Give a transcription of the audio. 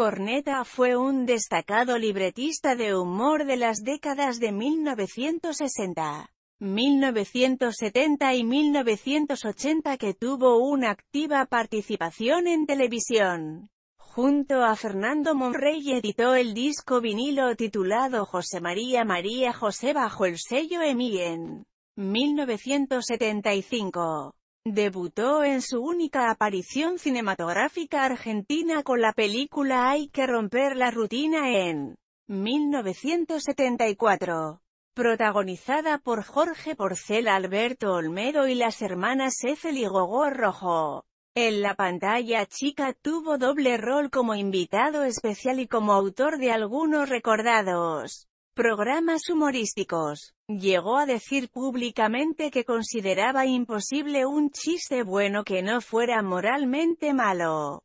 Corneta fue un destacado libretista de humor de las décadas de 1960. 1970 y 1980 que tuvo una activa participación en televisión. Junto a Fernando Monrey editó el disco vinilo titulado José María María José bajo el sello Emien. 1975. Debutó en su única aparición cinematográfica argentina con la película Hay que romper la rutina en 1974, protagonizada por Jorge Porcel, Alberto Olmedo y las hermanas Ethel y Gogó Rojo. En la pantalla chica tuvo doble rol como invitado especial y como autor de algunos recordados programas humorísticos. Llegó a decir públicamente que consideraba imposible un chiste bueno que no fuera moralmente malo.